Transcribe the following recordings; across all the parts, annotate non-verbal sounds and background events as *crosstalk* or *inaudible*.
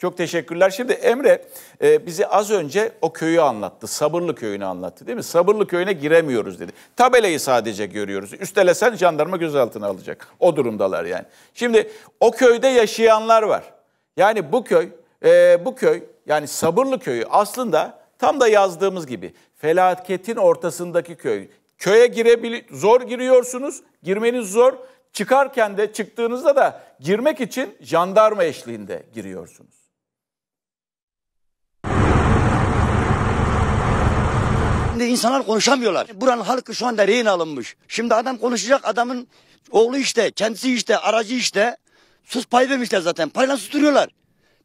Çok teşekkürler. Şimdi Emre e, bize az önce o köyü anlattı. Sabırlı köyünü anlattı değil mi? Sabırlı köyüne giremiyoruz dedi. Tabelayı sadece görüyoruz. Üstelesen jandarma gözaltına alacak. O durumdalar yani. Şimdi o köyde yaşayanlar var. Yani bu köy, e, bu köy yani Sabırlı köyü aslında tam da yazdığımız gibi felaketin ortasındaki köy. Köye girebil zor giriyorsunuz. Girmeniz zor. Çıkarken de çıktığınızda da girmek için jandarma eşliğinde giriyorsunuz. Şimdi insanlar konuşamıyorlar. Buranın halkı şu anda rehin alınmış. Şimdi adam konuşacak adamın oğlu işte, kendisi işte, aracı işte. Sus pay vermişler zaten. Payla susturuyorlar.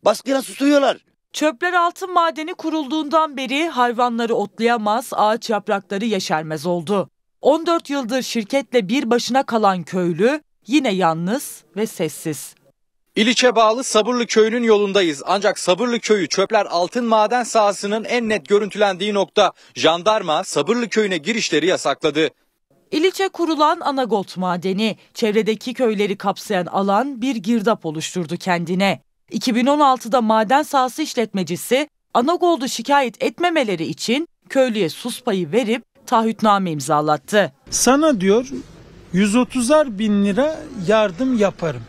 Baskıyla susturuyorlar. Çöpler altın madeni kurulduğundan beri hayvanları otlayamaz, ağaç yaprakları yeşermez oldu. 14 yıldır şirketle bir başına kalan köylü yine yalnız ve sessiz. İliç'e bağlı Sabırlı Köyü'nün yolundayız. Ancak Sabırlı Köyü çöpler altın maden sahasının en net görüntülendiği nokta. Jandarma Sabırlı Köyü'ne girişleri yasakladı. İliç'e kurulan Anagot madeni, çevredeki köyleri kapsayan alan bir girdap oluşturdu kendine. 2016'da maden sahası işletmecisi Anagol'du şikayet etmemeleri için köylüye sus payı verip taahhütname imzalattı. Sana diyor 130'ar bin lira yardım yaparım.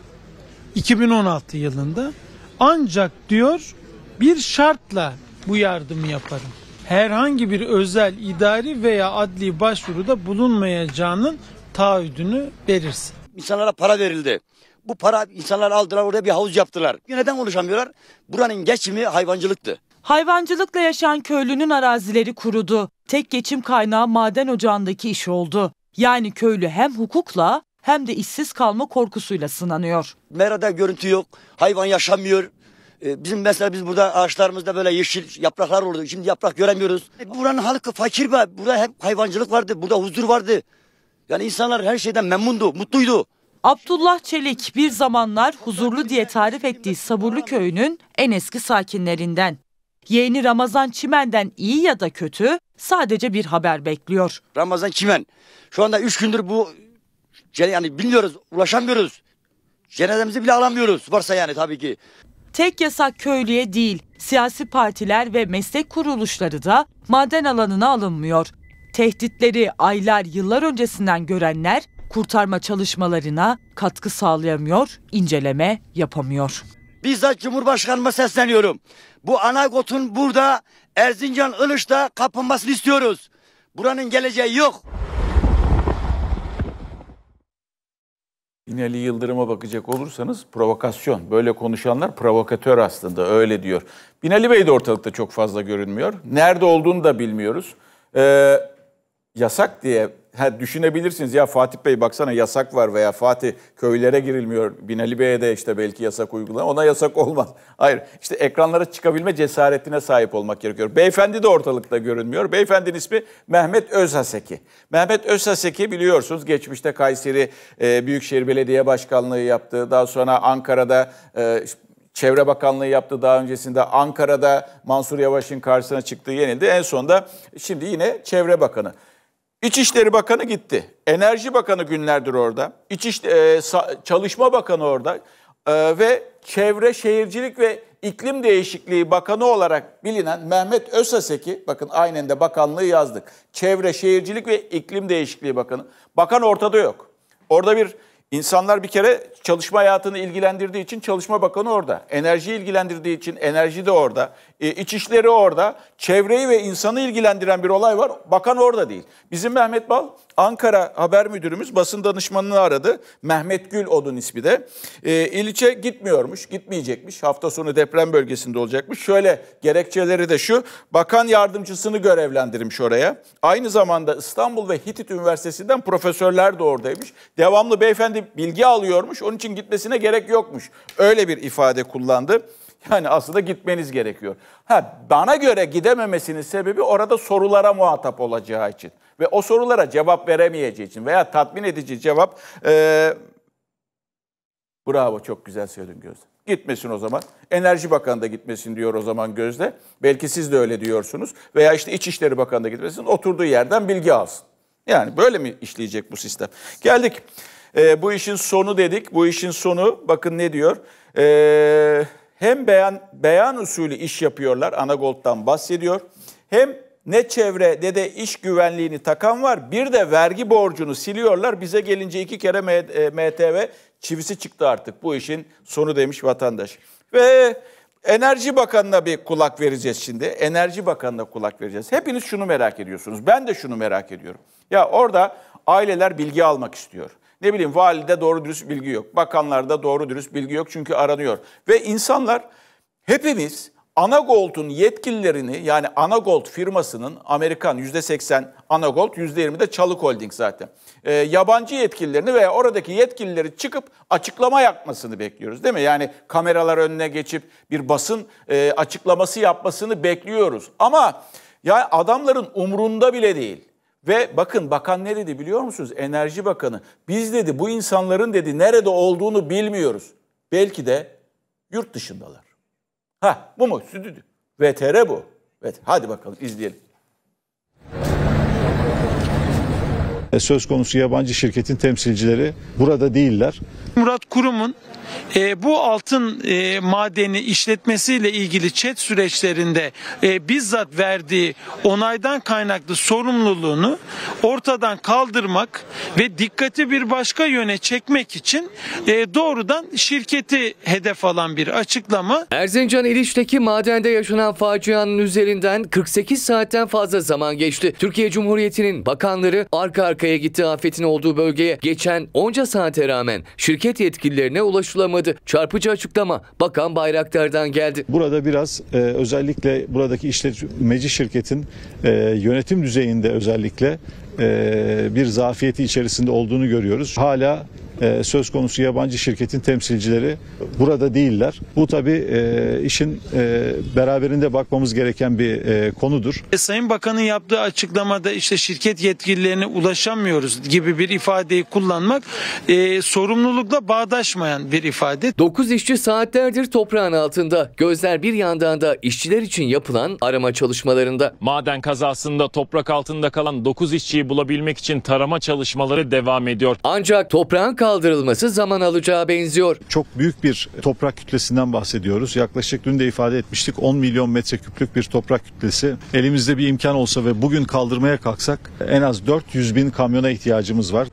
2016 yılında ancak diyor bir şartla bu yardımı yaparım. Herhangi bir özel idari veya adli başvuruda bulunmayacağının taahhüdünü verirsin. İnsanlara para verildi. Bu para insanlar aldılar orada bir havuz yaptılar. Neden konuşamıyorlar? Buranın geçimi hayvancılıktı. Hayvancılıkla yaşayan köylünün arazileri kurudu. Tek geçim kaynağı maden ocağındaki iş oldu. Yani köylü hem hukukla hem de işsiz kalma korkusuyla sınanıyor. Merada görüntü yok, hayvan yaşamıyor. Ee, bizim mesela biz burada ağaçlarımızda böyle yeşil yapraklar olurdu. Şimdi yaprak göremiyoruz. Buranın halkı fakir be. Burada hep hayvancılık vardı, burada huzur vardı. Yani insanlar her şeyden memnundu, mutluydu. Abdullah Çelik bir zamanlar huzurlu diye tarif ettiği Sabırlı Köyü'nün en eski sakinlerinden. Yeğeni Ramazan Çimen'den iyi ya da kötü sadece bir haber bekliyor. Ramazan Çimen şu anda 3 gündür bu yani bilmiyoruz, ulaşamıyoruz. Cenazemizi bile alamıyoruz varsa yani tabii ki. Tek yasak köylüye değil, siyasi partiler ve meslek kuruluşları da maden alanına alınmıyor. Tehditleri aylar, yıllar öncesinden görenler kurtarma çalışmalarına katkı sağlayamıyor, inceleme yapamıyor. Bizzat Cumhurbaşkanıma sesleniyorum. Bu anagotun burada Erzincan Ilış'ta kapınmasını istiyoruz. Buranın geleceği yok. İnali Yıldırım'a bakacak olursanız provokasyon. Böyle konuşanlar provokatör aslında öyle diyor. Binali Bey de ortalıkta çok fazla görünmüyor. Nerede olduğunu da bilmiyoruz. Ee, yasak diye ha, düşünebilirsiniz. Ya Fatih Bey baksana yasak var veya Fatih köylere girilmiyor. Binali Bey'e de işte belki yasak uygulan. Ona yasak olmaz. Hayır işte ekranlara çıkabilme cesaretine sahip olmak gerekiyor. Beyefendi de ortalıkta görünmüyor. Beyefendinin ismi Mehmet Özhaseki. Mehmet Özhaseki biliyorsunuz geçmişte Kayseri e, Büyükşehir Belediye Başkanlığı yaptı. Daha sonra Ankara'da e, Çevre Bakanlığı yaptı daha öncesinde. Ankara'da Mansur Yavaş'ın karşısına çıktığı yenildi. En sonunda şimdi yine Çevre Bakanı. İçişleri Bakanı gitti. Enerji Bakanı günlerdir orada. İçiş e, Çalışma Bakanı orada. E, ve Çevre Şehircilik ve İklim Değişikliği Bakanı olarak bilinen Mehmet Ösaseki, bakın aynen de bakanlığı yazdık. Çevre Şehircilik ve İklim Değişikliği Bakanı. Bakan ortada yok. Orada bir insanlar bir kere çalışma hayatını ilgilendirdiği için Çalışma Bakanı orada. Enerji ilgilendirdiği için enerji de orada. E, İçişleri orada. Çevreyi ve insanı ilgilendiren bir olay var. Bakan orada değil. Bizim Mehmet Bal, Ankara haber müdürümüz basın danışmanını aradı. Mehmet Gül odun ismi de. E, ilçe gitmiyormuş, gitmeyecekmiş. Hafta sonu deprem bölgesinde olacakmış. Şöyle gerekçeleri de şu. Bakan yardımcısını görevlendirmiş oraya. Aynı zamanda İstanbul ve Hitit Üniversitesi'nden profesörler de oradaymış. Devamlı beyefendi bilgi alıyormuş. Onun için gitmesine gerek yokmuş. Öyle bir ifade kullandı. *laughs* Yani aslında gitmeniz gerekiyor. Ha, bana göre gidememesinin sebebi orada sorulara muhatap olacağı için ve o sorulara cevap veremeyeceği için veya tatmin edici cevap e, Bravo çok güzel söyledin Gözde. Gitmesin o zaman. Enerji Bakanı da gitmesin diyor o zaman Gözde. Belki siz de öyle diyorsunuz. Veya işte İçişleri Bakanı da gitmesin. Oturduğu yerden bilgi alsın. Yani böyle mi işleyecek bu sistem? Geldik. Ee, bu işin sonu dedik. Bu işin sonu bakın ne diyor? Eee hem beyan, beyan usulü iş yapıyorlar, Anagolt'tan bahsediyor. Hem ne çevrede de iş güvenliğini takan var, bir de vergi borcunu siliyorlar. Bize gelince iki kere MTV e, çivisi çıktı artık bu işin sonu demiş vatandaş. Ve Enerji Bakanı'na bir kulak vereceğiz şimdi. Enerji Bakanı'na kulak vereceğiz. Hepiniz şunu merak ediyorsunuz. Ben de şunu merak ediyorum. Ya orada aileler bilgi almak istiyor. Ne bileyim valide doğru dürüst bilgi yok. Bakanlarda doğru dürüst bilgi yok çünkü aranıyor. Ve insanlar hepimiz Anagold'un yetkililerini yani Anagold firmasının Amerikan %80 Anagold %20 de Çalı Holding zaten. E, yabancı yetkililerini veya oradaki yetkilileri çıkıp açıklama yapmasını bekliyoruz değil mi? Yani kameralar önüne geçip bir basın e, açıklaması yapmasını bekliyoruz. Ama ya adamların umrunda bile değil. Ve bakın bakan ne dedi biliyor musunuz? Enerji Bakanı. Biz dedi bu insanların dedi nerede olduğunu bilmiyoruz. Belki de yurt dışındalar. Ha bu mu? Stüdyo. VTR bu. Evet hadi bakalım izleyelim. E, söz konusu yabancı şirketin temsilcileri burada değiller. Murat Kurum'un e, bu altın e, madeni işletmesiyle ilgili çet süreçlerinde e, bizzat verdiği onaydan kaynaklı sorumluluğunu ortadan kaldırmak ve dikkati bir başka yöne çekmek için e, doğrudan şirketi hedef alan bir açıklama. Erzincan İliş'teki madende yaşanan facianın üzerinden 48 saatten fazla zaman geçti. Türkiye Cumhuriyeti'nin bakanları arka arka Çanakkale gitti afetin olduğu bölgeye geçen onca saate rağmen şirket yetkililerine ulaşılamadı. Çarpıcı açıklama Bakan Bayraktar'dan geldi. Burada biraz e, özellikle buradaki işletmeci şirketin e, yönetim düzeyinde özellikle e, bir zafiyeti içerisinde olduğunu görüyoruz. Hala e, söz konusu yabancı şirketin temsilcileri burada değiller. Bu tabii e, işin e, beraberinde bakmamız gereken bir konudur. Sayın Bakan'ın yaptığı açıklamada işte şirket yetkililerine ulaşamıyoruz gibi bir ifadeyi kullanmak sorumlulukla bağdaşmayan bir ifade. 9 işçi saatlerdir toprağın altında. Gözler bir yandan da işçiler için yapılan arama çalışmalarında. Maden kazasında toprak altında kalan 9 işçiyi bulabilmek için tarama çalışmaları devam ediyor. Ancak toprağın kaldırılması zaman alacağı benziyor. Çok büyük bir toprak kütlesinden bahsediyoruz. Yaklaşık dün de ifade etmiştik 10 milyon metreküplük bir toprak kütlesi. Elimizde bir imkan olsa ve bugün kaldırmaya kalksak en az 400 bin kamyona ihtiyacımız var.